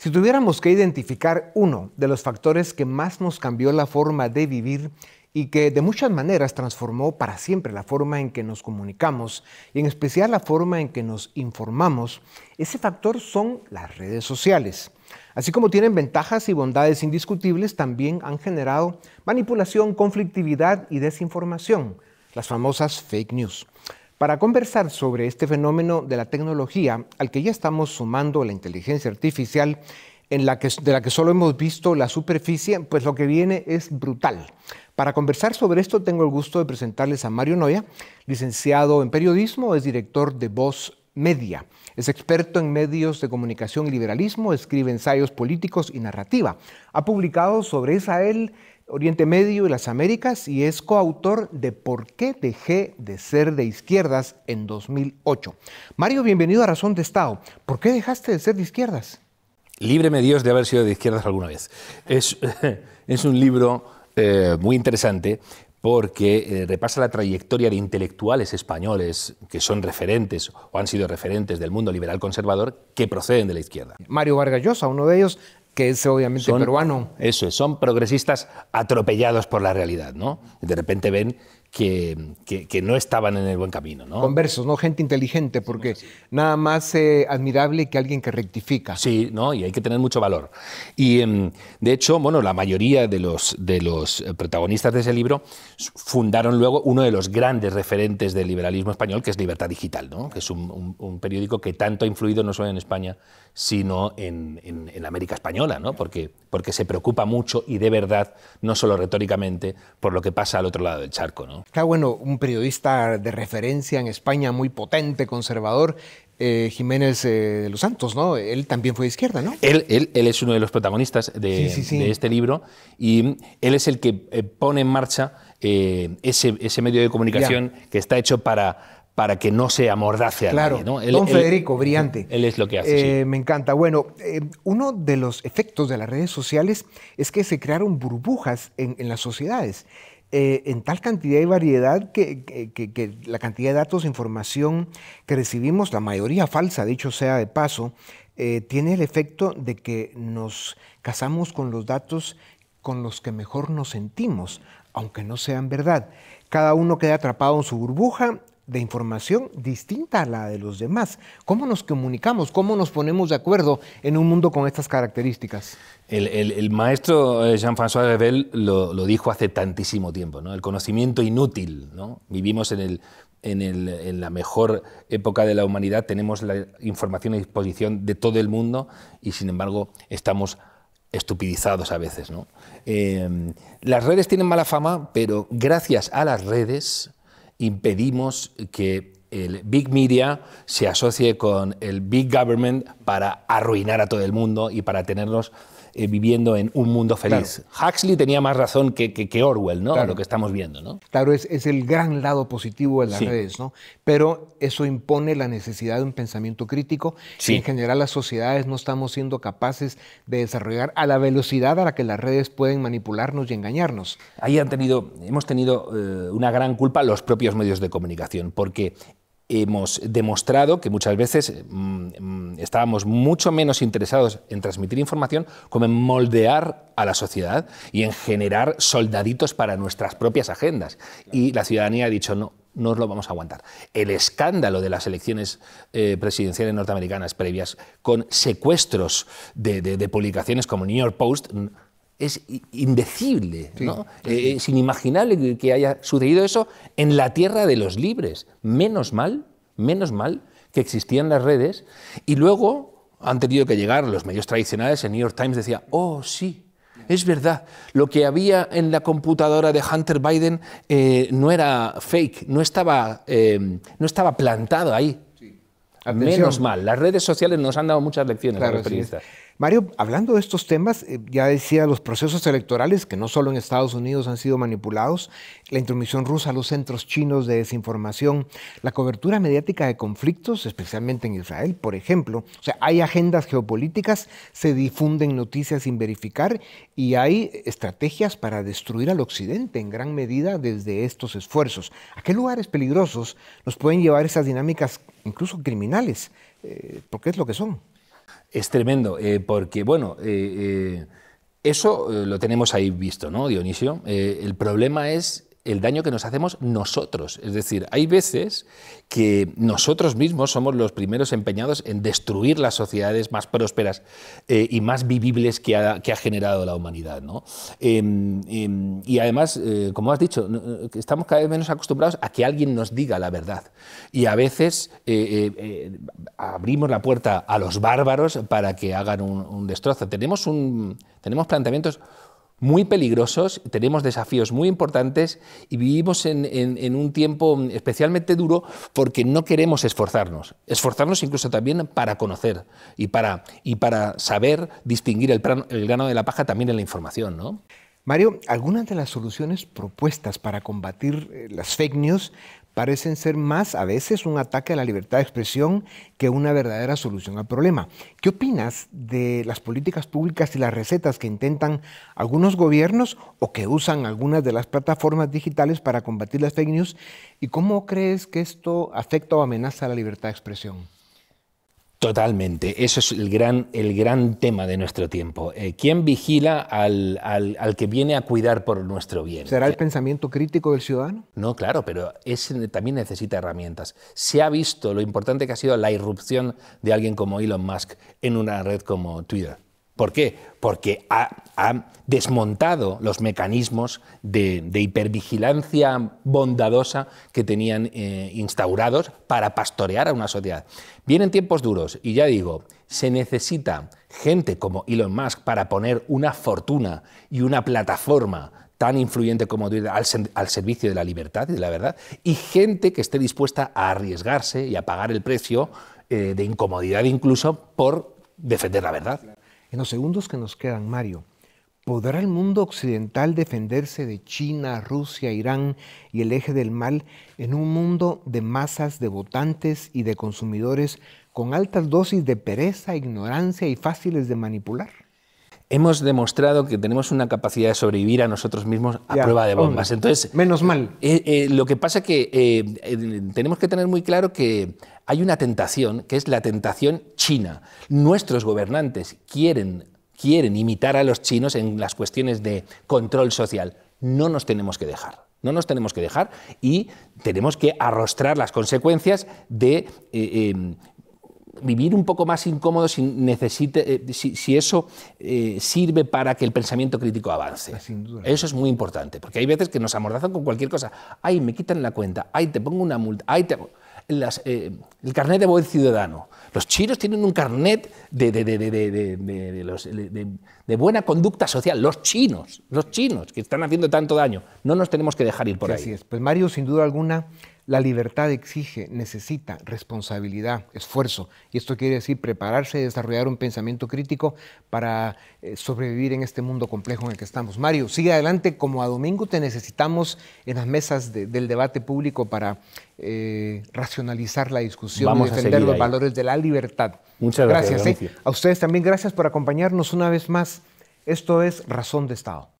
Si tuviéramos que identificar uno de los factores que más nos cambió la forma de vivir y que de muchas maneras transformó para siempre la forma en que nos comunicamos y en especial la forma en que nos informamos, ese factor son las redes sociales. Así como tienen ventajas y bondades indiscutibles, también han generado manipulación, conflictividad y desinformación, las famosas fake news. Para conversar sobre este fenómeno de la tecnología al que ya estamos sumando la inteligencia artificial, la de la que solo hemos visto la superficie, pues lo que viene es brutal. Para conversar sobre esto tengo el gusto de presentarles a Mario Noya, licenciado en periodismo, es director de Voz Media. Es experto en medios de comunicación y liberalismo, escribe ensayos políticos y narrativa. Ha publicado sobre Israel, Oriente Medio y las Américas y es coautor de Por qué dejé de ser de izquierdas en 2008. Mario, bienvenido a Razón de Estado. ¿Por qué dejaste de ser de izquierdas? Líbreme Dios de haber sido de izquierdas alguna vez. Es, es un libro eh, muy interesante porque eh, repasa la trayectoria de intelectuales españoles que son referentes o han sido referentes del mundo liberal conservador que proceden de la izquierda. Mario Vargas Llosa, uno de ellos, que es obviamente peruano. Eso es, son progresistas atropellados por la realidad, ¿no? De repente ven que, no estaban en el buen camino. ¿no? Conversos, ¿no? Gente inteligente, porque nada más eh, admirable que alguien que rectifica. Sí, ¿no? y hay que tener mucho valor. Y em, de hecho, bueno, la mayoría de los, de los eh, protagonistas de ese libro fundaron luego uno de los grandes referentes del liberalismo español, que es Libertad Digital, que es un, periódico que tanto ha influido no solo en España, sino en, en América Española, ¿no? porque, porque se preocupa mucho y de verdad, no solo retóricamente, por lo que pasa al otro lado del charco. ¿no? Está bueno, un periodista de referencia en España muy potente, conservador, eh, Jiménez eh, de los Santos, ¿no? Él también fue de izquierda, ¿no? Él, él, es uno de los protagonistas de, este libro y mm, él es el que eh, pone en marcha ese, medio de comunicación que está hecho para, para que no se amordace a claro. nadie. ¿no? Don Federico, brillante. Él es lo que hace. Me encanta. Bueno, uno de los efectos de las redes sociales es que se crearon burbujas en las sociedades. Eh, en tal cantidad y variedad que, la cantidad de datos e información que recibimos, la mayoría falsa, dicho sea de paso, eh, tiene el efecto de que nos casamos con los datos con los que mejor nos sentimos, aunque no sean verdad. Cada uno queda atrapado en su burbuja de información distinta a la de los demás. ¿Cómo nos comunicamos? ¿Cómo nos ponemos de acuerdo en un mundo con estas características? El, maestro eh, Jean-François Revel lo, dijo hace tantísimo tiempo, ¿no? el conocimiento inútil. ¿no? Vivimos en, el, en, la mejor época de la humanidad, tenemos la información a disposición de todo el mundo y sin embargo estamos estupidizados a veces. Eh, las redes tienen mala fama, pero gracias a las redes impedimos que el big media se asocie con el big government para arruinar a todo el mundo y para tenerlos eh, viviendo en un mundo feliz. Huxley tenía más razón que, Orwell, ¿no? Claro. Lo que estamos viendo, ¿no? Claro, es, el gran lado positivo de las redes, ¿no? Pero eso impone la necesidad de un pensamiento crítico. Sí. en general, las sociedades no estamos siendo capaces de desarrollar a la velocidad a la que las redes pueden manipularnos y engañarnos. Ahí han tenido, hemos tenido eh, una gran culpa los propios medios de comunicación, porque hemos demostrado que muchas veces eh, mm, estábamos mucho menos interesados en transmitir información como en moldear a la sociedad y en generar soldaditos para nuestras propias agendas. Y la ciudadanía ha dicho no. No os lo vamos a aguantar. El escándalo de las elecciones eh, presidenciales norteamericanas previas con secuestros de, de publicaciones como New York Post es indecible, ¿no? Eh, es inimaginable que haya sucedido eso en la tierra de los libres. Menos mal, menos mal que existían las redes y luego han tenido que llegar los medios tradicionales. El New York Times decía, oh sí, es verdad, lo que había en la computadora de Hunter Biden eh, no era fake, no estaba, eh, no estaba plantado ahí. Menos mal, las redes sociales nos han dado muchas lecciones. Claro, Mario, hablando de estos temas, eh, ya decía los procesos electorales que no solo en Estados Unidos han sido manipulados, la intromisión rusa, los centros chinos de desinformación, la cobertura mediática de conflictos, especialmente en Israel, por ejemplo. O sea, hay agendas geopolíticas, se difunden noticias sin verificar y hay estrategias para destruir al Occidente en gran medida desde estos esfuerzos. ¿A qué lugares peligrosos nos pueden llevar esas dinámicas, incluso criminales? Eh, porque es lo que son. Es tremendo, eh, porque, bueno, eh, eh, eso lo tenemos ahí visto, ¿no, Dionisio? el problema es el daño que nos hacemos nosotros. Es decir, hay veces que nosotros mismos somos los primeros empeñados en destruir las sociedades más prósperas eh, y más vivibles que ha, generado la humanidad. Em, em, y además, eh, como has dicho, eh, estamos cada vez menos acostumbrados a que alguien nos diga la verdad. Y a veces abrimos la puerta a los bárbaros para que hagan un, destrozo. Tenemos, un, tenemos planteamientos muy peligrosos, tenemos desafíos muy importantes y vivimos en, un tiempo especialmente duro porque no queremos esforzarnos. Esforzarnos incluso también para conocer y para, y para saber distinguir el, grano de la paja también en la información. ¿no? Mario, algunas de las soluciones propuestas para combatir eh, las fake news parecen ser más a veces un ataque a la libertad de expresión que una verdadera solución al problema. ¿Qué opinas de las políticas públicas y las recetas que intentan algunos gobiernos o que usan algunas de las plataformas digitales para combatir las fake news? ¿Y cómo crees que esto afecta o amenaza la libertad de expresión? Totalmente, eso es el gran, el gran tema de nuestro tiempo. Eh, ¿Quién vigila al, al, al, que viene a cuidar por nuestro bien? ¿Será el pensamiento crítico del ciudadano? No, claro, pero ese también necesita herramientas. Se ha visto lo importante que ha sido la irrupción de alguien como Elon Musk en una red como Twitter. ¿Por qué? Porque ha, desmontado los mecanismos de, hipervigilancia bondadosa que tenían eh, instaurados para pastorear a una sociedad. Vienen tiempos duros y ya digo, se necesita gente como Elon Musk para poner una fortuna y una plataforma tan influyente como Twitter al, servicio de la libertad y de la verdad, y gente que esté dispuesta a arriesgarse y a pagar el precio eh, de incomodidad incluso por defender la verdad. En los segundos que nos quedan, Mario, ¿podrá el mundo occidental defenderse de China, Rusia, Irán y el eje del mal en un mundo de masas de votantes y de consumidores con altas dosis de pereza, ignorancia y fáciles de manipular? hemos demostrado que tenemos una capacidad de sobrevivir a nosotros mismos a prueba de bombas. Entonces, menos mal. Eh, eh, lo que pasa es que eh, tenemos que tener muy claro que hay una tentación, que es la tentación china. Nuestros gobernantes quieren, quieren imitar a los chinos en las cuestiones de control social. No nos tenemos que dejar. No nos tenemos que dejar y tenemos que arrostrar las consecuencias de em, vivir un poco más incómodo si, necesite, eh, si, eso eh, sirve para que el pensamiento crítico avance. Eso es muy importante, porque hay veces que nos amordazan con cualquier cosa. Ay, me quitan la cuenta, ay, te pongo una multa, ay, eh, el carnet de buen ciudadano. Los chinos tienen un carnet de, de, buena conducta social. Los chinos, los chinos, que están haciendo tanto daño. No nos tenemos que dejar ir por ahí. Así es. Pues Mario, sin duda alguna... La libertad exige, necesita responsabilidad, esfuerzo. Y esto quiere decir prepararse y desarrollar un pensamiento crítico para eh, sobrevivir en este mundo complejo en el que estamos. Mario, sigue adelante. Como a domingo te necesitamos en las mesas del debate público para eh, racionalizar la discusión y defender los valores de la libertad. Muchas gracias. ¿eh? A ustedes también gracias por acompañarnos una vez más. Esto es Razón de Estado.